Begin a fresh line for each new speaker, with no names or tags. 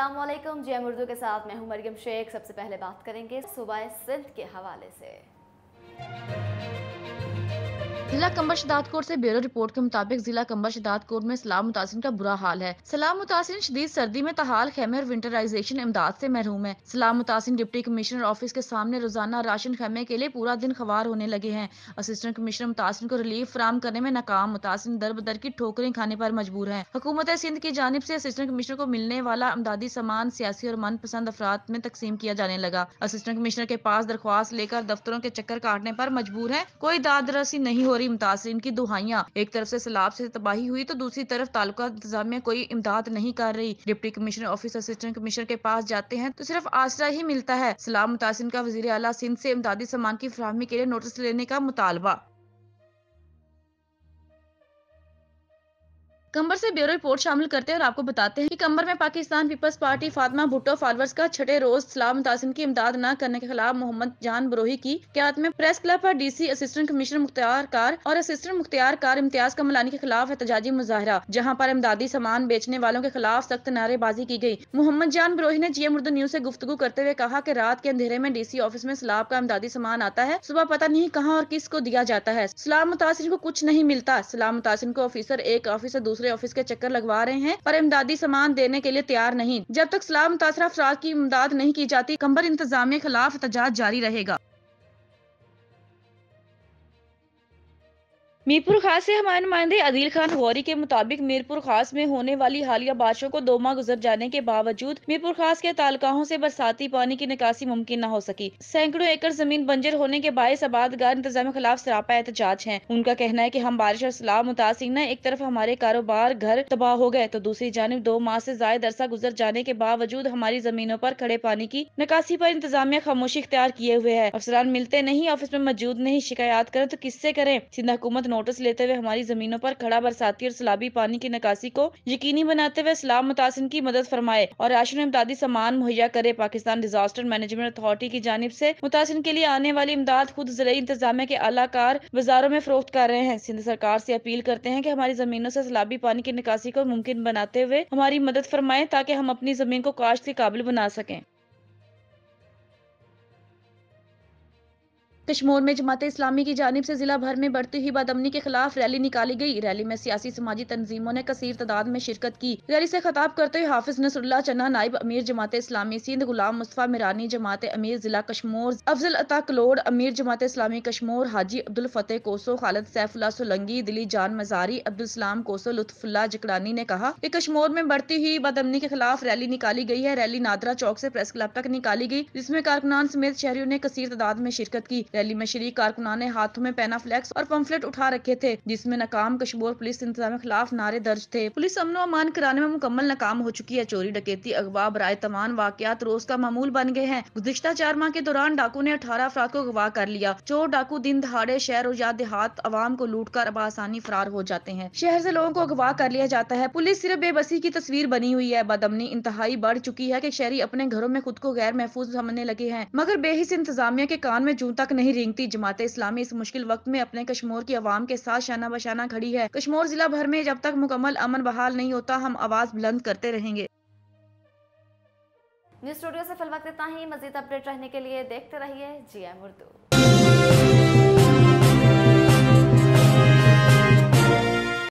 असलम जय उर्दू के साथ मैं हूं मरियम शेख सबसे पहले बात करेंगे सुबह सिंध के हवाले से जिला कम्बर कोर ऐसी ब्यूरो रिपोर्ट के मुताबिक जिला कम्बर कोर में सलाम मुतासिन का बुरा हाल है सलाम मुतासिन शदीद सर्दी में तहाल खेमे और विंटराइजेशन इमदाद ऐसी महरूम है सलाम मुतासिन डिप्टी कमिश्नर ऑफिस के सामने रोजाना राशन खेमे के लिए पूरा दिन खबार होने लगे हैं असिस्टेंट कमिश्नर मुतासिन को रिलीफ फ्राम करने में नाकाम मुतासिन दर बदर की ठोकरें खाने पर मजबूर है हुकूमत सिंध की जानब ऐसी असिस्टेंट कमिश्नर को मिलने वाला अमदादी सामान सियासी और मन पसंद अफराद में तकसीम किया जाने लगा असिस्टेंट कमिश्नर के पास दरख्वास्त लेकर दफ्तरों के चक्कर काटने आरोप मजबूर है कोई दादरसी नहीं हो फौरी मुतासरीन की दुहाइयाँ एक तरफ ऐसी सैलाब ऐसी तबाही हुई तो दूसरी तरफ तालुका इंतजामिया कोई इमदाद नहीं कर रही deputy commissioner office assistant commissioner के पास जाते हैं तो सिर्फ आसरा ही मिलता है सलाब मुतासरीन का वजी अला सिंध ऐसी इमदादी सामान की फ्राहमी के लिए नोटिस लेने का मुतालबा कंबर से ब्यूरो रिपोर्ट शामिल करते हैं और आपको बताते हैं कि कंबर में पाकिस्तान पीपल्स पार्टी फातमा भुट्टो फॉलोअर्स का छठे रोज सलाम मुतासिम की इमदाद न करने के खिलाफ मोहम्मद जान बरोही की क्यात में प्रेस क्लब पर डीसी असिस्टेंट कमिश्नर मुख्तार कार और असिस्टेंट मुख्तार कार इम्तियाज कमलानी के खिलाफ एहतजाजी मुजाहरा जहाँ पर इमदादी सामान बेचने वालों के खिलाफ सख्त नारेबाजी की गयी मोहम्मद जान बरोही ने जीएम उर्दू न्यूज ऐसी गुफ्तु करते हुए कहा की रात के अंधेरे में डीसी ऑफिस में सलाब का इमदादी सामान आता है सुबह पता नहीं कहाँ और किस को दिया जाता है सलाम मुतासर को कुछ नहीं मिलता सलाम मुतासर को ऑफिसर एक ऑफिसर दूसरे दूसरे ऑफिस के चक्कर लगवा रहे हैं पर इमदादी सामान देने के लिए तैयार नहीं जब तक सलाह मुतासरा अफराद की इमदाद नहीं की जाती कंबर इंतजाम खिलाफ एहतजाज जारी रहेगा मीरपुर खास से हमारे नुमाइंदे अदील खान गौरी के मुताबिक मीरपुर खास में होने वाली हालिया बारिशों को दो माह गुजर जाने के बावजूद मीरपुर खास के तालकाओं से बरसाती पानी की निकासी मुमकिन न हो सकी सैकड़ों एकड़ जमीन बंजर होने के बायस आबादगार इंतजाम के खिलाफ सरापा एहतजाज है उनका कहना है की हम बारिश और सलाब मुतासर न एक तरफ हमारे कारोबार घर तबाह हो गए तो दूसरी जानब दो माह ऐसी जायद अरसा गुजर जाने के बावजूद हमारी जमीनों आरोप खड़े पानी की निकासी आरोप इंतजामिया खामोशी इख्तियार किए हुए है अफसरान मिलते नहीं ऑफिस में मौजूद नहीं शिकायत करें तो किससे करें सिंधा हुकूमत नोटिस लेते हुए हमारी जमीनों पर खड़ा बरसाती और सलाबी पानी की निकासी को यकीनी बनाते हुए सलाब मुतासन की मदद फरमाए और राशन इमदादी सामान मुहैया करे पाकिस्तान डिजास्टर मैनेजमेंट अथॉरिटी की जानब ऐसी मुतासन के लिए आने वाली इमदाद खुद जिले इंतजाम के अलाकार बाजारों में फरोख्त कर रहे हैं सिंध सरकार ऐसी अपील करते हैं की हमारी जमीनों ऐसी सलाबी पानी की निकासी को मुमकिन बनाते हुए हमारी मदद फरमाए ताकि हम अपनी जमीन को काश्त के काबिल बना सकें कश्मीर में जमात इस्लामी की जानब से जिला भर में बढ़ती हुई बदमनी के खिलाफ रैली निकाली गई रैली में सियासी समाजी तंजीमों ने कसीर तादाद में शिरकत की रैली से खताब करते हुए हाफिज नसरुल्ला चन्ना नायब अमीर जमात इस्लामी सिंध गुलाम मुस्तफ़ा मिरानी जमात अमीर जिला कश्मोर अफजल अता कलोड़ अमीर जमात इस्लामी कश्मोर हाजी अब्दुल फतेह कोसो खालद सैफुल्ला सोलंगी दिली जान मजारी अब्दुल सलाम कोसो लुत्फुल्ला जकड़ानी ने कहा की कश्मोर में बढ़ती हुई बदमनी के खिलाफ रैली निकाली गई है रैली नादरा चौक ऐसी प्रेस क्लब तक निकाली गई जिसमे कारकुनान समेत शहरियों ने कसीर तादाद में शिरकत की रैली में शरीक कारकुनान ने हाथों में पैना फ्लैक्स और पम्फलेट उठा रखे थे जिसमें नाकाम कशबोर पुलिस इंतजाम के खिलाफ नारे दर्ज थे पुलिस अमन अमान कराने में मुकम्मल नाकाम हो चुकी है चोरी डकैती अगवा बरए तमाम वाकत रोज का मामूल बन गए हैं गुजशत चार माह के दौरान डाकू ने अठारह अफराद को अगवा कर लिया चोर डाकू दिन दहाड़े शहर और या देहात आवाम को लूट कर अब आसानी फरार हो जाते हैं शहर ऐसी लोगों को अगवा कर लिया जाता है पुलिस सिर्फ बेबसी की तस्वीर बनी हुई है बदमनी इंतहाई बढ़ चुकी है की शहरी अपने घरों में खुद को गैर महफूज समझने लगे हैं मगर बेहिस इंतजामिया के कान में जू तक नहीं नहीं रिंगती जमात इस्लामी इस मुश्किल वक्त में अपने कश्मीर की आवाम के साथ शाना बशाना खड़ी है कश्मीर जिला भर में जब तक मुकम्मल अमन बहाल नहीं होता हम आवाज़ बुलंद करते रहेंगे न्यूज स्टूडियो से फिल्म इतना ही मजीद अपडेट रहने के लिए देखते रहिए जी एम उर्दू